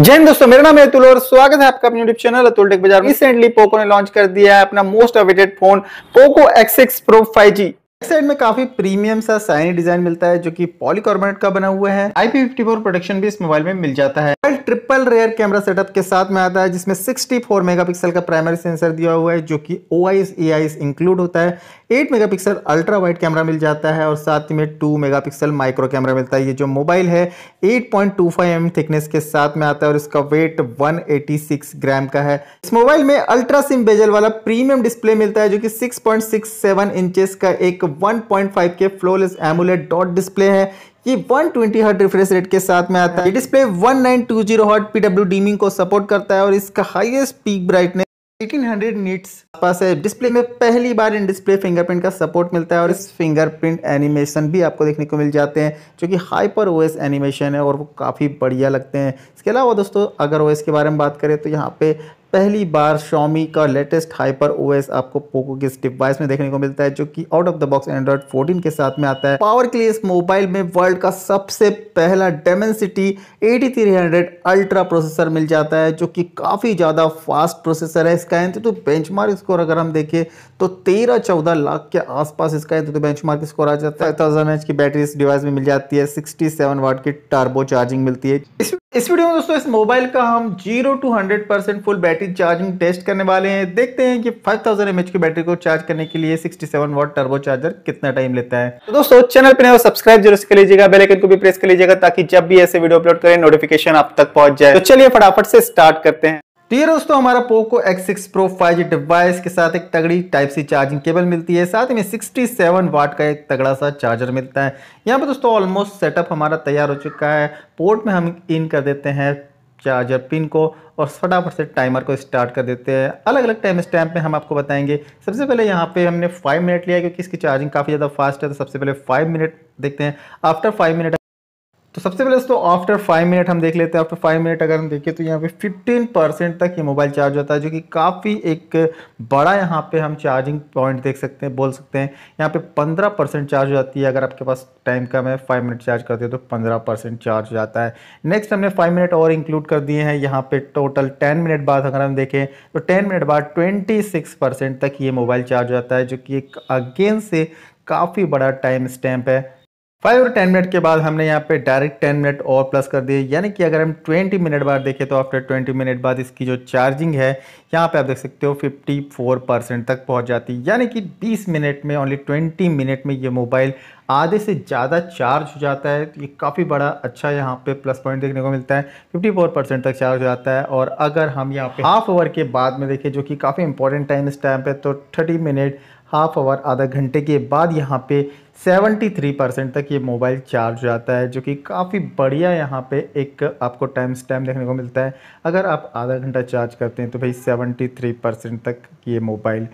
जैन दोस्तों मेरा नाम है अतुल और स्वागत है आपका अपने YouTube channel Atul tech Bazaar recently Poco ने लॉन्च कर दिया है अपना most awaited phone Poco X X pro five G side में काफी प्रीमियम सा साइनी डिजाइन मिलता है जो कि पॉलीकार्बोनेट का बना हुआ है आईपी फिफ्टी फोर प्रोटेक्शन भी इस मोबाइल में मिल जाता है mobile triple rear camera setup के साथ में आता है जिसमें 64 मेगापिक्सल का प्राइमरी सेंसर दिया हुआ है जो कि ओ आई इंक्लूड होता है 8 मेगापिक्सल अल्ट्रा वाइड कैमरा मिल जाता है और साथ ही में 2 मेगापिक्सल माइक्रो कैमरा मिलता है ये जो मोबाइल है 8.25 पॉइंट mm थिकनेस के साथ में आता है और इसका वेट 186 ग्राम का है इस मोबाइल में अल्ट्रा सिम बेजल वाला प्रीमियम डिस्प्ले मिलता है जो कि 6.67 इंचेस का एक 1.5 के फ्लोलेस एमुलेट डॉट डिस्प्ले है ये 120 हर्ट रिफ्रेश रेट के साथ में आता है display 1920 nine two zero hertz PW dimming को सपोर्ट करता है और इसका हाईएस्ट पीक ब्राइटनेस 1800 नीट्स पास है डिस्प्ले में पहली बार इन डिस्प्ले फिंगरप्रिंट का सपोर्ट मिलता है और इस फिंगरप्रिंट एनिमेशन भी आपको देखने को मिल जाते हैं जो कि हाइपर ओएस एनिमेशन है और वो काफ़ी बढ़िया लगते हैं इसके अलावा दोस्तों अगर ओएस के बारे में बात करें तो यहाँ पे पहली बार शॉमी का लेटेस्ट हाइपर ओएस आपको पोको के इस डिवाइस में देखने को मिलता है जो कि out of the box Android 14 के साथ में आता है पावर के लिए इस मोबाइल में वर्ल्ड का सबसे पहला डेमेंसिटी 8300 अल्ट्रा प्रोसेसर मिल जाता है जो कि काफ़ी ज़्यादा फास्ट प्रोसेसर है इसका एंतु तो बेंच स्कोर अगर हम देखें तो तेरह चौदह लाख के आसपास इसका एंतु तो बेंच स्कोर आ जाता है थाउजेंड एच की बैटरी इस डिवाइस में मिल जाती है सिक्सटी वाट की टर्बो चार्जिंग मिलती है इस वीडियो में दोस्तों इस मोबाइल का हम zero two hundred percent full battery charging test करने वाले हैं देखते हैं कि 5000 थाउजेंड की बैटरी को चार्ज करने के लिए 67 वॉट टर्बो चार्जर कितना टाइम लेता है तो दोस्तों चैनल पर नए सब्सक्राइब जरूर कर लीजिएगा बेलाइकन को भी प्रेस कर लीजिएगा ताकि जब भी ऐसे वीडियो अपलोड करें नोटिफिकेशन आप तक पहुंच जाए तो चलिए फटाफट से स्टार्ट करते हैं तो ये दोस्तों हमारा Poco X6 Pro 5G device के साथ एक तगड़ी टाइप सी चार्जिंग केबल मिलती है साथ में 67 वाट का एक तगड़ा सा चार्जर मिलता है यहाँ पर दोस्तों ऑलमोस्ट सेटअप हमारा तैयार हो चुका है पोर्ट में हम इन कर देते हैं चार्जर पिन को और फटाफट से टाइमर को स्टार्ट कर देते हैं अलग अलग टाइम स्टैम्प में हम आपको बताएंगे सबसे पहले यहाँ पे हमने 5 मिनट लिया क्योंकि इसकी चार्जिंग काफ़ी ज़्यादा फास्ट है तो सबसे पहले 5 मिनट देखते हैं आफ्टर 5 मिनट तो सबसे पहले दोस्तों आफ्टर फाइव मिनट हम देख लेते हैं आफ्टर फाइव मिनट अगर हम देखें तो यहाँ पे फिफ्टीन परसेंट तक ये मोबाइल चार्ज होता है जो कि काफ़ी एक बड़ा यहाँ पे हम चार्जिंग पॉइंट देख सकते हैं बोल सकते हैं यहाँ पे पंद्रह परसेंट चार्ज हो जाती है अगर आपके पास टाइम कम है फाइव मिनट चार्ज करते हैं तो पंद्रह परसेंट चार्ज हो जाता है नेक्स्ट हमने फाइव मिनट और इंक्लूड कर दिए हैं यहाँ पर टोटल टेन मिनट बाद अगर हम देखें तो टेन मिनट बाद ट्वेंटी सिक्स परसेंट तक ये मोबाइल चार्ज हो जाता है जो कि एक अगेन से काफ़ी बड़ा टाइम स्टैम्प है फाइव और टेन मिनट के बाद हमने यहाँ पे डायरेक्ट टेन मिनट और प्लस कर दिए यानी कि अगर हम ट्वेंटी मिनट बाद देखें तो आफ्टर ट्वेंटी मिनट बाद इसकी जो चार्जिंग है यहाँ पे आप देख सकते हो फिफ्टी फोर परसेंट तक पहुँच जाती है यानी कि बीस मिनट में ओनली ट्वेंटी मिनट में ये मोबाइल आधे से ज़्यादा चार्ज हो जाता है तो ये काफ़ी बड़ा अच्छा यहाँ पे प्लस पॉइंट देखने को मिलता है 54 परसेंट तक चार्ज हो जाता है और अगर हम यहाँ पे हाफ आवर के बाद में देखें जो कि काफ़ी इंपॉर्टेंट टाइम इस टाइम पे तो 30 मिनट हाफ आवर आधा घंटे के बाद यहाँ पे 73 परसेंट तक ये मोबाइल चार्ज हो जाता है जो कि काफ़ी बढ़िया यहाँ पे एक आपको टाइम स्टैम देखने को मिलता है अगर आप आधा घंटा चार्ज करते हैं तो भाई 73 परसेंट तक ये मोबाइल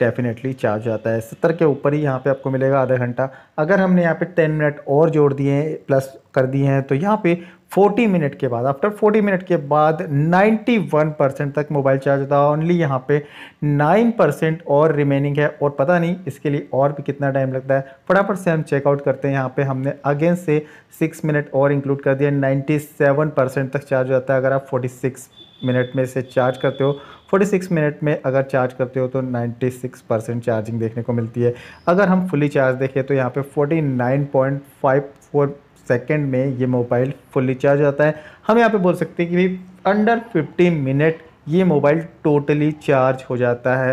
डेफिनेटली चार्ज आता है सत्तर के ऊपर ही यहाँ पे आपको मिलेगा आधा घंटा अगर हमने यहाँ पे टेन मिनट और जोड़ दिए हैं प्लस कर दिए हैं तो यहाँ पे फोर्टी मिनट के बाद आफ्टर फोर्टी मिनट के बाद नाइन्टी वन परसेंट तक मोबाइल चार्ज होता है ओनली यहाँ पे नाइन परसेंट और रिमेनिंग है और पता नहीं इसके लिए और भी कितना टाइम लगता है फटाफट से हम चेकआउट करते हैं यहाँ पर हमने अगेन से सिक्स मिनट और इंक्लूड कर दिया नाइन्टी परसेंट तक चार्ज होता है अगर आप फोर्टी मिनट में से चार्ज करते हो 46 मिनट में अगर चार्ज करते हो तो 96 परसेंट चार्जिंग देखने को मिलती है अगर हम फुली चार्ज देखें तो यहाँ पे 49.54 सेकंड में ये मोबाइल फुली चार्ज होता है हम यहाँ पे बोल सकते हैं कि अंडर 50 मिनट ये मोबाइल टोटली चार्ज हो जाता है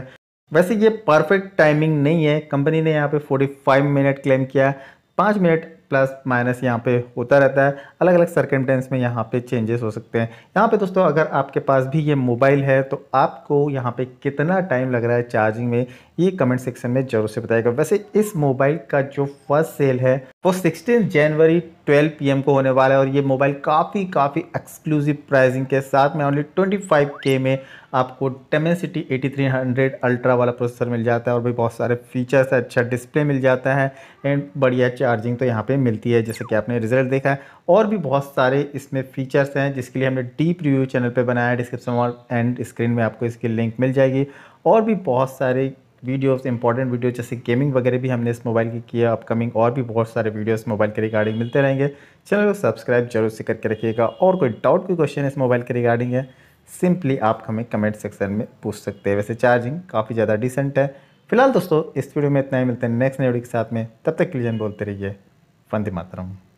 वैसे ये परफेक्ट टाइमिंग नहीं है कंपनी ने यहाँ पर फोर्टी मिनट क्लेम किया पाँच मिनट प्लस माइनस यहाँ पे होता रहता है अलग अलग सर्कमटेंस में यहाँ पे चेंजेस हो सकते हैं यहाँ पे दोस्तों अगर आपके पास भी ये मोबाइल है तो आपको यहाँ पे कितना टाइम लग रहा है चार्जिंग में ये कमेंट सेक्शन में ज़रूर से बताएगा वैसे इस मोबाइल का जो फर्स्ट सेल है वो सिक्सटीन जनवरी 12 पीएम को होने वाला है और ये मोबाइल काफ़ी काफ़ी एक्सक्लूसिव प्राइसिंग के साथ में ओनली 25 के में आपको टेमेसिटी 8300 अल्ट्रा वाला प्रोसेसर मिल जाता है और भी बहुत सारे फीचर्स है अच्छा डिस्प्ले मिल जाता है एंड बढ़िया चार्जिंग तो यहाँ पे मिलती है जैसे कि आपने रिजल्ट देखा है और भी बहुत सारे इसमें फीचर्स हैं जिसके लिए हमने डीप रिव्यू चैनल पर बनाया है डिस्क्रिप्शन और एंड स्क्रीन में आपको इसकी लिंक मिल जाएगी और भी बहुत सारे वीडियोस इंपॉर्टेंट वीडियो जैसे गेमिंग वगैरह भी हमने इस मोबाइल की किया अपकमिंग और भी बहुत सारे वीडियोस मोबाइल के रिगार्डिंग मिलते रहेंगे चैनल को सब्सक्राइब जरूर से करके रखिएगा और कोई डाउट कोई क्वेश्चन इस मोबाइल के रिगार्डिंग है सिंपली आप हमें कमेंट सेक्शन में पूछ सकते हैं वैसे चार्जिंग काफ़ी ज़्यादा डिसेंट है फिलहाल दोस्तों इस वीडियो में इतना ही मिलते हैं नेक्स्ट वीडियो के साथ में तब तक के बोलते रहिए वंदे मातरम